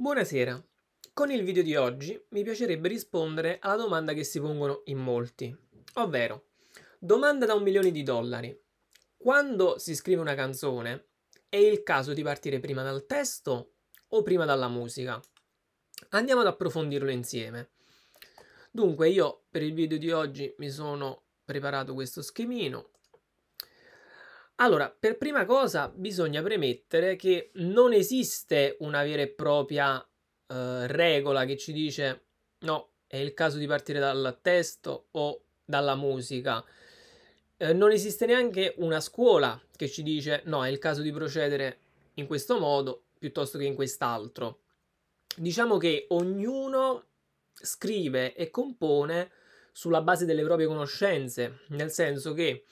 Buonasera, con il video di oggi mi piacerebbe rispondere alla domanda che si pongono in molti, ovvero domanda da un milione di dollari. Quando si scrive una canzone è il caso di partire prima dal testo o prima dalla musica? Andiamo ad approfondirlo insieme. Dunque io per il video di oggi mi sono preparato questo schemino allora, per prima cosa bisogna premettere che non esiste una vera e propria eh, regola che ci dice no, è il caso di partire dal testo o dalla musica. Eh, non esiste neanche una scuola che ci dice no, è il caso di procedere in questo modo piuttosto che in quest'altro. Diciamo che ognuno scrive e compone sulla base delle proprie conoscenze, nel senso che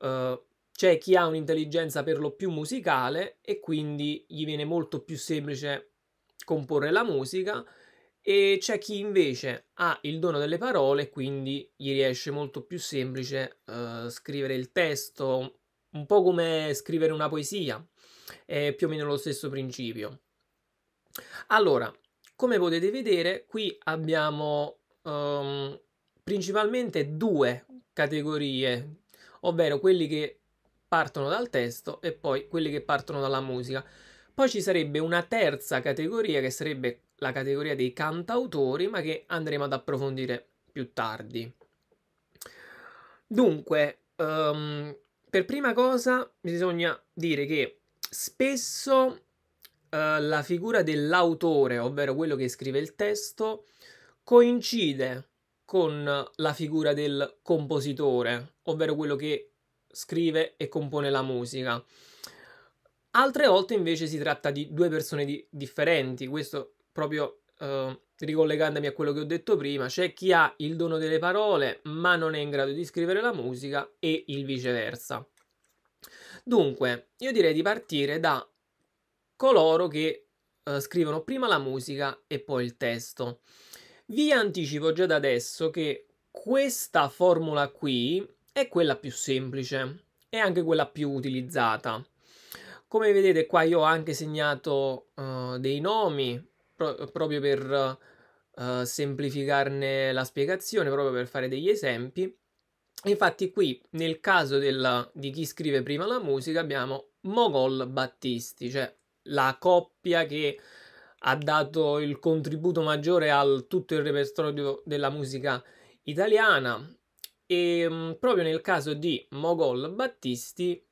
eh, c'è chi ha un'intelligenza per lo più musicale e quindi gli viene molto più semplice comporre la musica e c'è chi invece ha il dono delle parole e quindi gli riesce molto più semplice uh, scrivere il testo, un po' come scrivere una poesia, è più o meno lo stesso principio. Allora, come potete vedere, qui abbiamo um, principalmente due categorie ovvero quelli che partono dal testo e poi quelli che partono dalla musica. Poi ci sarebbe una terza categoria che sarebbe la categoria dei cantautori, ma che andremo ad approfondire più tardi. Dunque, um, per prima cosa bisogna dire che spesso uh, la figura dell'autore, ovvero quello che scrive il testo, coincide con la figura del compositore, ovvero quello che scrive e compone la musica. Altre volte invece si tratta di due persone di- differenti, questo proprio eh, ricollegandomi a quello che ho detto prima, c'è chi ha il dono delle parole ma non è in grado di scrivere la musica e il viceversa. Dunque, io direi di partire da coloro che eh, scrivono prima la musica e poi il testo. Vi anticipo già da adesso che questa formula qui è quella più semplice e anche quella più utilizzata. Come vedete qua io ho anche segnato uh, dei nomi pro proprio per uh, semplificarne la spiegazione, proprio per fare degli esempi. Infatti qui nel caso della, di chi scrive prima la musica abbiamo Mogol Battisti, cioè la coppia che ha dato il contributo maggiore al tutto il repertorio della musica italiana, e ehm, mh, proprio nel caso di Mogol Battisti,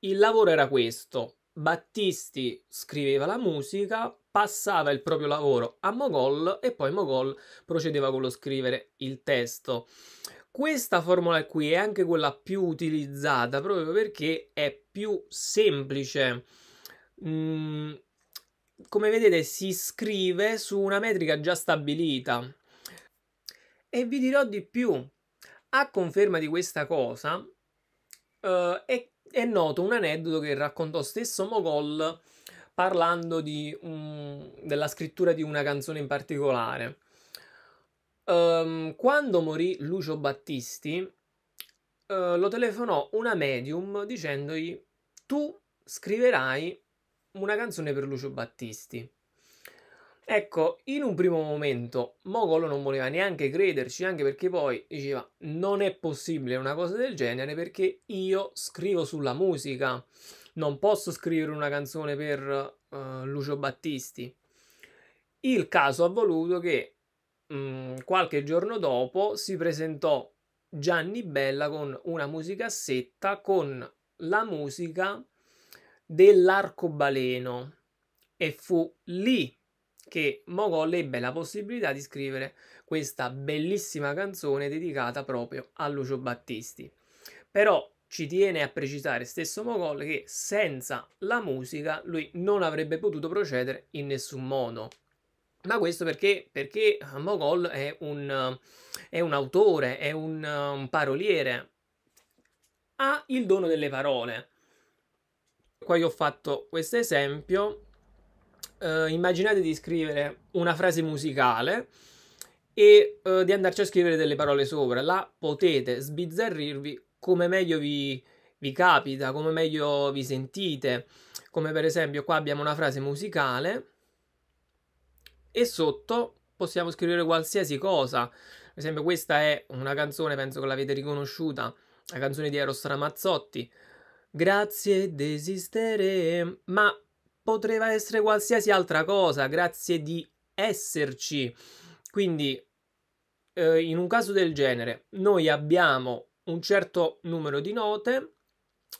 il lavoro era questo. Battisti scriveva la musica, passava il proprio lavoro a Mogol e poi Mogol procedeva con lo scrivere il testo. Questa formula qui è anche quella più utilizzata proprio perché è più semplice. Mm, come vedete si scrive su una metrica già stabilita. E vi dirò di più, a conferma di questa cosa eh, è, è, noto un aneddoto che raccontò stesso Mogol parlando di, um, della scrittura di una canzone in particolare. Um, quando morì Lucio Battisti, uh, lo telefonò una medium dicendogli tu scriverai una canzone per Lucio Battisti. Ecco, in un primo momento Mogolo non voleva neanche crederci, anche perché poi diceva non è possibile una cosa del genere perché io scrivo sulla musica, non posso scrivere una canzone per uh, Lucio Battisti. Il caso ha voluto che mh, mm, qualche giorno dopo si presentò Gianni Bella con una musicassetta con la musica dell'arcobaleno e fu lì che Mogol ebbe la possibilità di scrivere questa bellissima canzone dedicata proprio a Lucio Battisti. Però ci tiene a precisare stesso Mogol che senza la musica lui non avrebbe potuto procedere in nessun modo. Ma questo perché? Perché Mogol è un, è un autore, è un, un paroliere, ha il dono delle parole. Qua io ho fatto questo esempio eh, immaginate di scrivere una frase musicale e eh, di andarci a scrivere delle parole sopra. La potete sbizzarrirvi come meglio vi, vi capita, come meglio vi sentite. Come per esempio qua abbiamo una frase musicale e sotto possiamo scrivere qualsiasi cosa. Per esempio questa è una canzone, penso che l'avete riconosciuta, la canzone di Eros Ramazzotti. Grazie desistere, ma poteva essere qualsiasi altra cosa, grazie di esserci. Quindi, eh, in un caso del genere, noi abbiamo un certo numero di note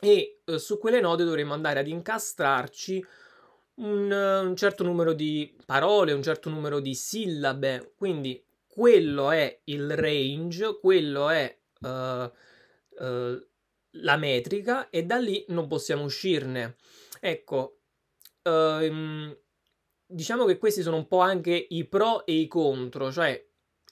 e eh, su quelle note dovremo andare ad incastrarci un, eh, un certo numero di parole, un certo numero di sillabe. Quindi, quello è il range, quello è Uh, uh, la metrica e da lì non possiamo uscirne. Ecco, ehm, diciamo che questi sono un po' anche i pro e i contro, cioè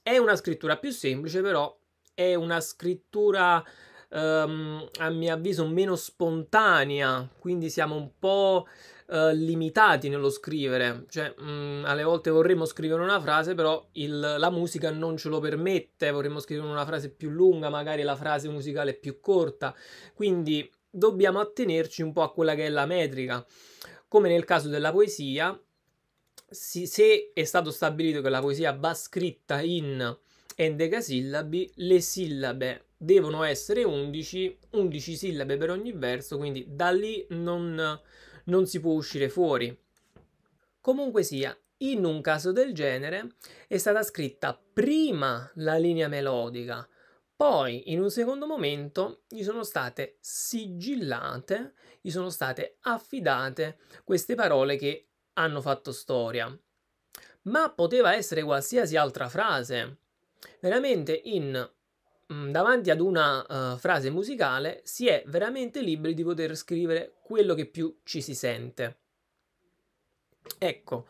è una scrittura più semplice, però è una scrittura ehm, a mio avviso meno spontanea, quindi siamo un po' eh, limitati nello scrivere, cioè mh, mm, alle volte vorremmo scrivere una frase, però il, la musica non ce lo permette, vorremmo scrivere una frase più lunga, magari la frase musicale più corta, quindi dobbiamo attenerci un po' a quella che è la metrica. Come nel caso della poesia, si, se è stato stabilito che la poesia va scritta in endecasillabi, le sillabe devono essere 11, 11 sillabe per ogni verso, quindi da lì non, non si può uscire fuori. Comunque sia, in un caso del genere è stata scritta prima la linea melodica, poi, in un secondo momento, gli sono state sigillate, gli sono state affidate queste parole che hanno fatto storia. Ma poteva essere qualsiasi altra frase. Veramente, in, davanti ad una uh, frase musicale, si è veramente liberi di poter scrivere quello che più ci si sente. Ecco,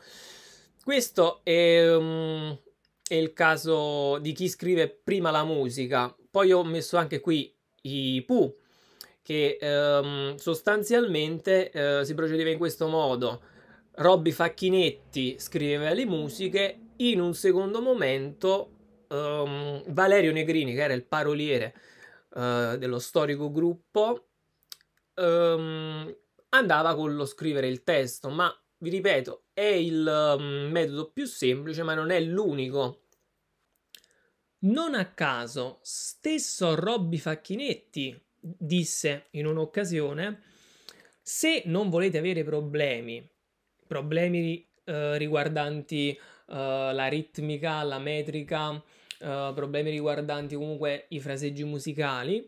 questo è... Um, è il caso di chi scrive prima la musica. Poi ho messo anche qui i Pooh, che ehm, sostanzialmente eh, si procedeva in questo modo. Robby Facchinetti scriveva le musiche, in un secondo momento ehm, Valerio Negrini, che era il paroliere eh, dello storico gruppo, ehm, andava con lo scrivere il testo, ma vi ripeto, è il mm, metodo più semplice, ma non è l'unico. Non a caso, stesso Robby Facchinetti disse in un'occasione: Se non volete avere problemi, problemi eh, riguardanti eh, la ritmica, la metrica, eh, problemi riguardanti comunque i fraseggi musicali,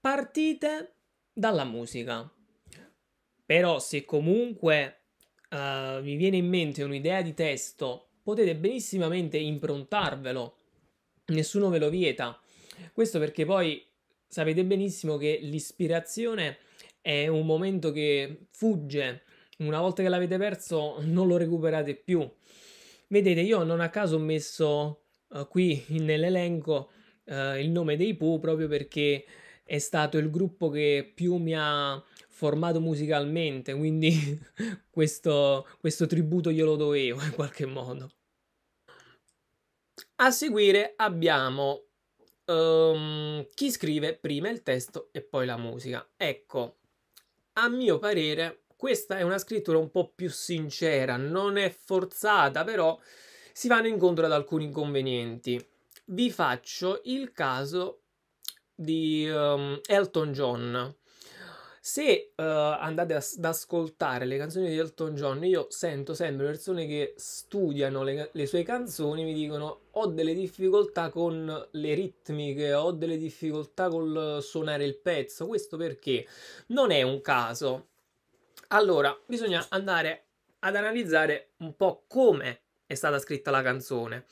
partite dalla musica. Però se comunque uh, eh, vi viene in mente un'idea di testo, potete benissimamente improntarvelo, nessuno ve lo vieta. Questo perché poi sapete benissimo che l'ispirazione è un momento che fugge, una volta che l'avete perso non lo recuperate più. Vedete, io non a caso ho messo uh, qui nell'elenco uh, il nome dei Pooh proprio perché è stato il gruppo che più mi ha formato musicalmente, quindi questo, questo tributo glielo dovevo in qualche modo. A seguire abbiamo um, chi scrive prima il testo e poi la musica. Ecco, a mio parere questa è una scrittura un po' più sincera, non è forzata, però si vanno incontro ad alcuni inconvenienti. Vi faccio il caso di um, Elton John. Se uh, andate a, ad ascoltare le canzoni di Elton John, io sento sempre persone che studiano le, le sue canzoni mi dicono ho delle difficoltà con le ritmiche, ho delle difficoltà col suonare il pezzo. Questo perché non è un caso. Allora, bisogna andare ad analizzare un po' come è stata scritta la canzone.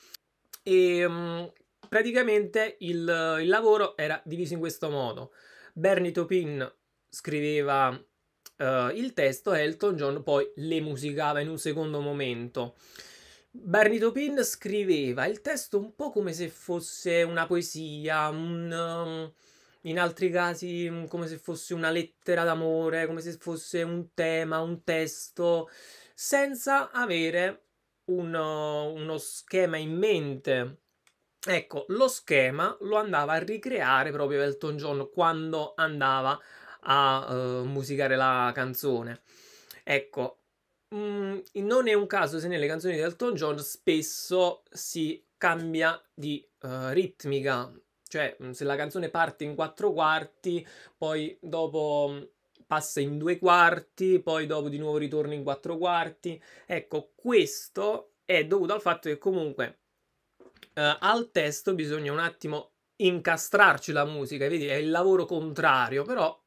E um, Praticamente il, il lavoro era diviso in questo modo. Bernie Topin scriveva uh, il testo, Elton John poi le musicava in un secondo momento. Bernie Topin scriveva il testo un po' come se fosse una poesia, un, um, in altri casi um, come se fosse una lettera d'amore, come se fosse un tema, un testo, senza avere uno, uno schema in mente Ecco, lo schema lo andava a ricreare proprio Elton John quando andava a uh, musicare la canzone. Ecco, mh, mm, non è un caso se nelle canzoni di Elton John spesso si cambia di uh, ritmica, cioè mm, se la canzone parte in quattro quarti, poi dopo mm, passa in due quarti, poi dopo di nuovo ritorna in quattro quarti. Ecco, questo è dovuto al fatto che comunque eh, al testo bisogna un attimo incastrarci la musica, vedi, è il lavoro contrario, però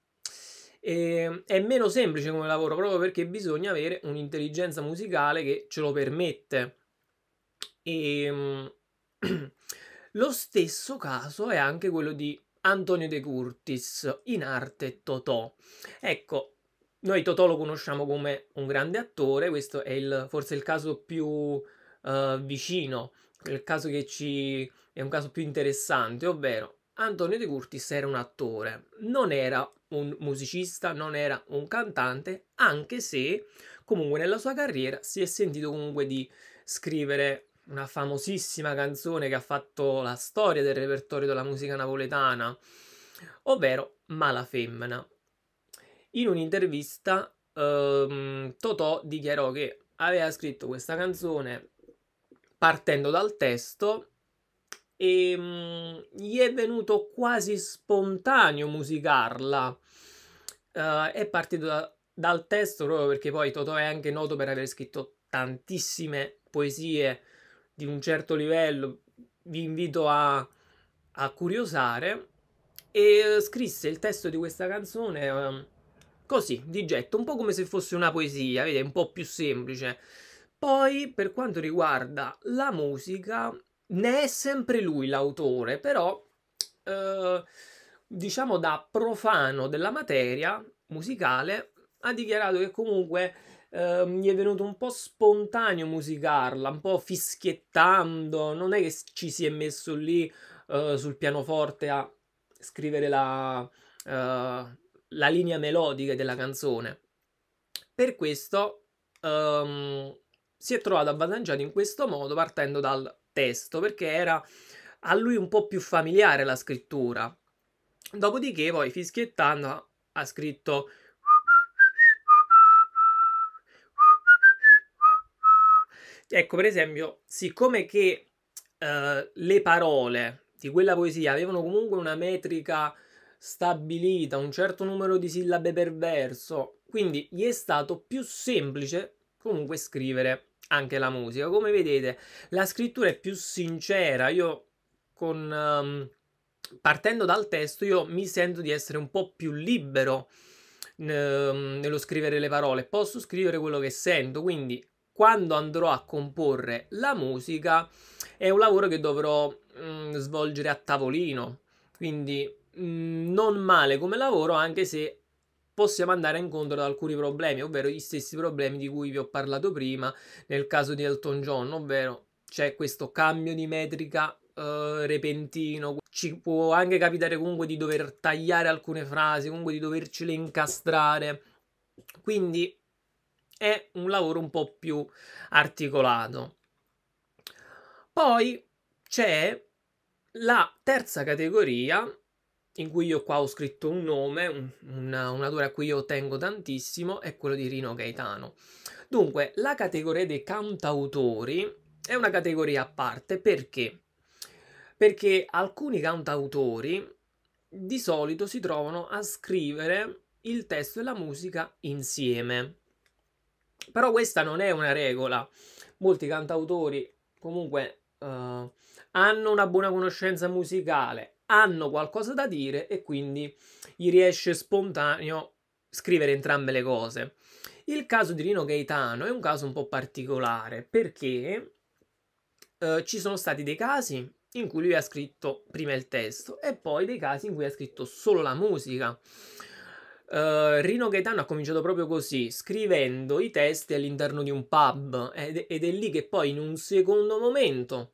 eh, è meno semplice come lavoro proprio perché bisogna avere un'intelligenza musicale che ce lo permette. E, ehm, lo stesso caso è anche quello di Antonio De Curtis, in arte Totò. Ecco, noi Totò lo conosciamo come un grande attore, questo è il, forse il caso più uh, vicino il caso che ci è un caso più interessante, ovvero Antonio De Curtis era un attore, non era un musicista, non era un cantante, anche se comunque nella sua carriera si è sentito comunque di scrivere una famosissima canzone che ha fatto la storia del repertorio della musica napoletana, ovvero Mala Femmina. In un'intervista ehm, Totò dichiarò che aveva scritto questa canzone partendo dal testo e ehm, mh, gli è venuto quasi spontaneo musicarla. Uh, è partito da, dal testo proprio perché poi Totò è anche noto per aver scritto tantissime poesie di un certo livello. Vi invito a, a curiosare. E scrisse il testo di questa canzone uh, così, di getto, un po' come se fosse una poesia, vedete, un po' più semplice poi, per quanto riguarda la musica, ne è sempre lui l'autore, però eh, diciamo da profano della materia musicale ha dichiarato che comunque eh, gli è venuto un po' spontaneo musicarla, un po' fischiettando, non è che ci si è messo lì eh, sul pianoforte a scrivere la, eh, la linea melodica della canzone. Per questo Um, si è trovato avvantaggiato in questo modo partendo dal testo perché era a lui un po' più familiare la scrittura. Dopodiché poi fischiettando ha scritto Ecco, per esempio, siccome che uh, le parole di quella poesia avevano comunque una metrica stabilita, un certo numero di sillabe per verso, quindi gli è stato più semplice comunque scrivere anche la musica. Come vedete, la scrittura è più sincera. Io con, um, partendo dal testo, io mi sento di essere un po' più libero um, nello scrivere le parole, posso scrivere quello che sento, quindi quando andrò a comporre la musica è un lavoro che dovrò um, svolgere a tavolino, quindi mm, non male come lavoro, anche se possiamo andare incontro ad alcuni problemi, ovvero gli stessi problemi di cui vi ho parlato prima nel caso di Elton John, ovvero c'è questo cambio di metrica Uh, repentino. Ci può anche capitare comunque di dover tagliare alcune frasi, comunque di dovercele incastrare. Quindi è un lavoro un po' più articolato. Poi c'è la terza categoria in cui io qua ho scritto un nome, un, un autore a cui io tengo tantissimo, è quello di Rino Gaetano. Dunque, la categoria dei cantautori è una categoria a parte perché? Perché alcuni cantautori di solito si trovano a scrivere il testo e la musica insieme. Però questa non è una regola. Molti cantautori comunque uh, hanno una buona conoscenza musicale, hanno qualcosa da dire e quindi gli riesce spontaneo scrivere entrambe le cose. Il caso di Rino Gaetano è un caso un po' particolare perché eh, ci sono stati dei casi in cui lui ha scritto prima il testo e poi dei casi in cui ha scritto solo la musica. Uh, Rino Gaetano ha cominciato proprio così, scrivendo i testi all'interno di un pub ed, ed, è lì che poi in un secondo momento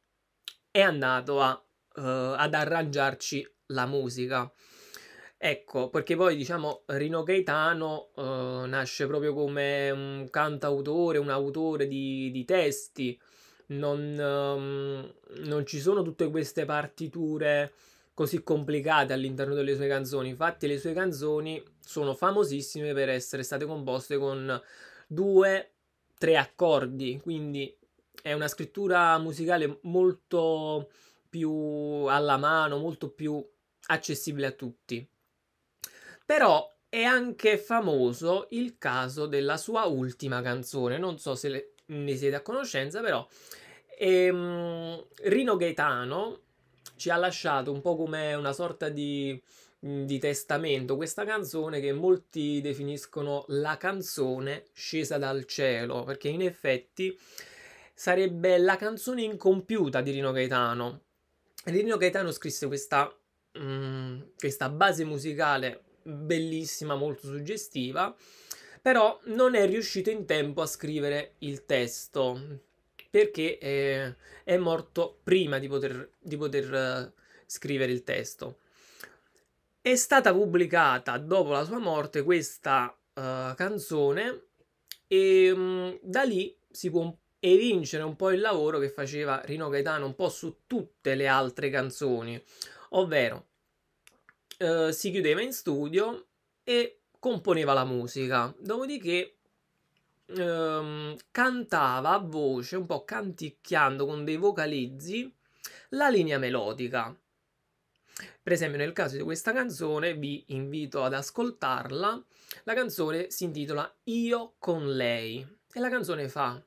è andato a uh, ad arrangiarci la musica. Ecco, perché poi diciamo Rino Gaetano uh, nasce proprio come un cantautore, un autore di, di testi, non, um, non, ci sono tutte queste partiture così complicate all'interno delle sue canzoni, infatti le sue canzoni sono famosissime per essere state composte con due, tre accordi, quindi è una scrittura musicale molto più alla mano, molto più accessibile a tutti. Però è anche famoso il caso della sua ultima canzone, non so se le, ne siete a conoscenza, però ehm, Rino Gaetano ci ha lasciato un po' come una sorta di, mm, di testamento questa canzone che molti definiscono la canzone scesa dal cielo, perché in effetti sarebbe la canzone incompiuta di Rino Gaetano Lino Gaetano scrisse questa, mh, mm, questa base musicale bellissima, molto suggestiva, però non è riuscito in tempo a scrivere il testo perché è, eh, è morto prima di poter, di poter uh, scrivere il testo. È stata pubblicata dopo la sua morte questa uh, canzone e um, da lì si può un evincere un po' il lavoro che faceva Rino Gaetano un po' su tutte le altre canzoni, ovvero eh, si chiudeva in studio e componeva la musica, dopodiché ehm, cantava a voce, un po' canticchiando con dei vocalizzi, la linea melodica. Per esempio, nel caso di questa canzone, vi invito ad ascoltarla. La canzone si intitola Io con lei e la canzone fa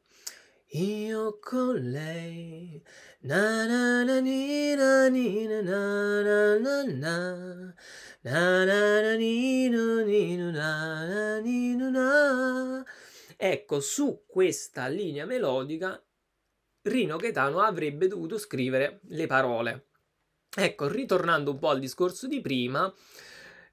io con lei. Na na na ni na ni na na na na na na na ni nu ni na na ni na. Ecco, su questa linea melodica Rino Gaetano avrebbe dovuto scrivere le parole. Ecco, ritornando un po' al discorso di prima,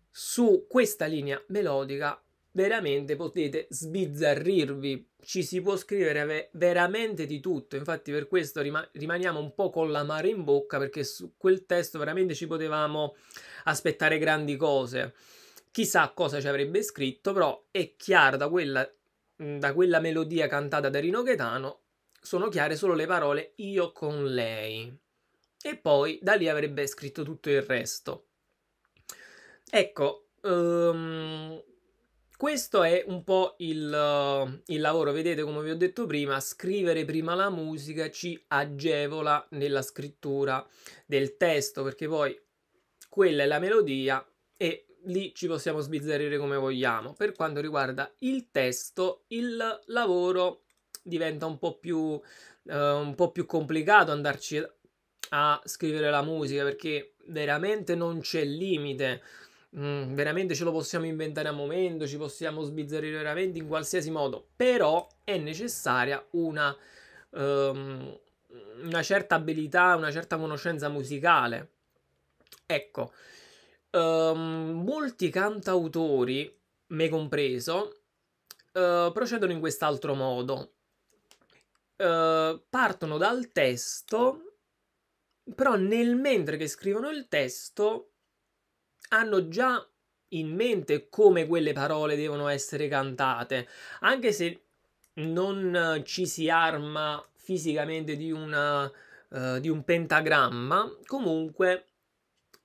su questa linea melodica veramente potete sbizzarrirvi ci si può scrivere veramente di tutto. Infatti, per questo rimaniamo un po' con l'amaro in bocca, perché su quel testo veramente ci potevamo aspettare grandi cose. Chissà cosa ci avrebbe scritto, però è chiaro da quella, da quella melodia cantata da Rino Gaetano, sono chiare solo le parole io con lei. E poi da lì avrebbe scritto tutto il resto. Ecco, um, questo è un po' il, eh, il, lavoro, vedete come vi ho detto prima, scrivere prima la musica ci agevola nella scrittura del testo perché poi quella è la melodia e lì ci possiamo sbizzarrire come vogliamo. Per quanto riguarda il testo, il lavoro diventa un po' più, eh, un po più complicato andarci a scrivere la musica perché veramente non c'è limite mh, mm, veramente ce lo possiamo inventare a momento, ci possiamo sbizzarrire veramente in qualsiasi modo, però è necessaria una, um, una certa abilità, una certa conoscenza musicale. Ecco, um, molti cantautori, me compreso, uh, procedono in quest'altro modo. Uh, partono dal testo, però nel mentre che scrivono il testo hanno già in mente come quelle parole devono essere cantate, anche se non eh, ci si arma fisicamente di, una, uh, eh, eh, di un pentagramma, comunque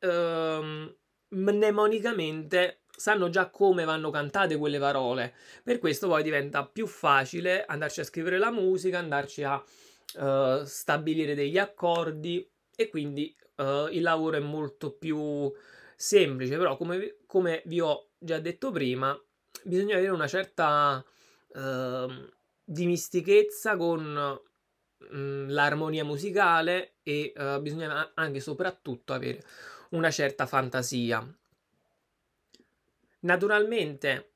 uh, mnemonicamente sanno già come vanno cantate quelle parole. Per questo poi diventa più facile andarci a scrivere la musica, andarci a uh, stabilire degli accordi e quindi il lavoro è molto più semplice, però come, come vi ho già detto prima, bisogna avere una certa eh, dimistichezza con mh, mm, l'armonia musicale e eh, bisogna anche e soprattutto avere una certa fantasia. Naturalmente,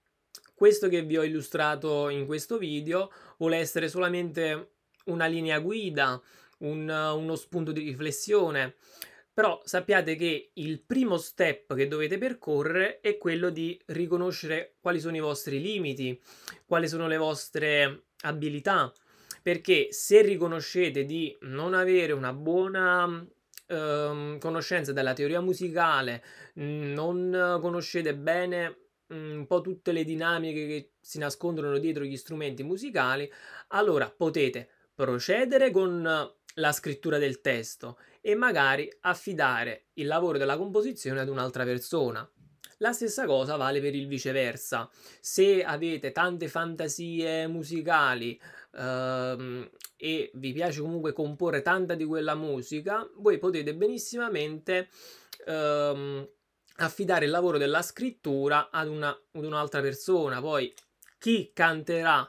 questo che vi ho illustrato in questo video vuole essere solamente una linea guida, un, uno spunto di riflessione, però sappiate che il primo step che dovete percorrere è quello di riconoscere quali sono i vostri limiti, quali sono le vostre abilità, perché se riconoscete di non avere una buona eh, conoscenza della teoria musicale, non conoscete bene mm, un po' tutte le dinamiche che si nascondono dietro gli strumenti musicali, allora potete procedere con la scrittura del testo e magari affidare il lavoro della composizione ad un'altra persona. La stessa cosa vale per il viceversa. Se avete tante fantasie musicali ehm, e vi piace comunque comporre tanta di quella musica, voi potete benissimamente ehm, affidare il lavoro della scrittura ad, una, ad un'altra persona. Poi chi canterà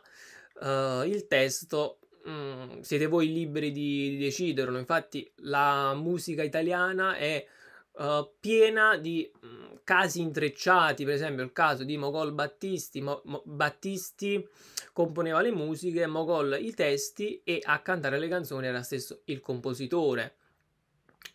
eh, il testo Mm, siete voi liberi di, di deciderlo. Infatti la musica italiana è uh, piena di mh, mm, casi intrecciati, per esempio il caso di Mogol Battisti. Mo- Mo- Battisti componeva le musiche, Mogol i testi e a cantare le canzoni era stesso il compositore.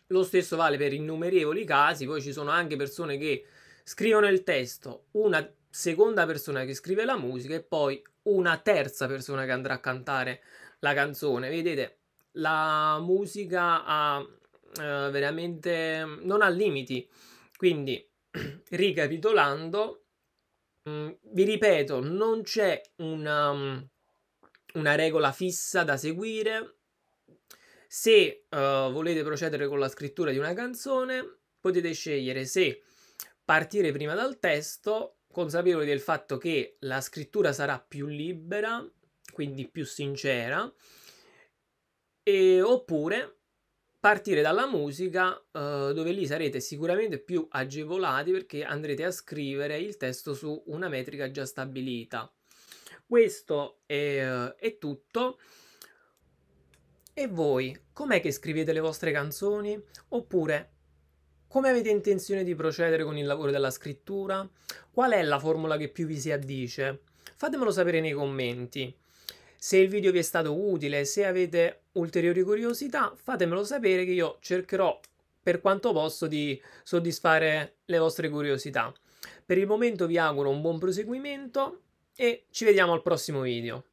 Lo stesso vale per innumerevoli casi, poi ci sono anche persone che scrivono il testo, una seconda persona che scrive la musica e poi una terza persona che andrà a cantare la canzone. Vedete, la musica ha eh, veramente non ha limiti. Quindi, ricapitolando, mh, mm, vi ripeto, non c'è una, um, una regola fissa da seguire. Se uh, volete procedere con la scrittura di una canzone, potete scegliere se partire prima dal testo, consapevoli del fatto che la scrittura sarà più libera quindi più sincera, e, oppure partire dalla musica eh, dove lì sarete sicuramente più agevolati perché andrete a scrivere il testo su una metrica già stabilita. Questo è, eh, è tutto. E voi, com'è che scrivete le vostre canzoni? Oppure, come avete intenzione di procedere con il lavoro della scrittura? Qual è la formula che più vi si addice? Fatemelo sapere nei commenti. Se il video vi è stato utile, se avete ulteriori curiosità, fatemelo sapere che io cercherò per quanto posso di soddisfare le vostre curiosità. Per il momento vi auguro un buon proseguimento e ci vediamo al prossimo video.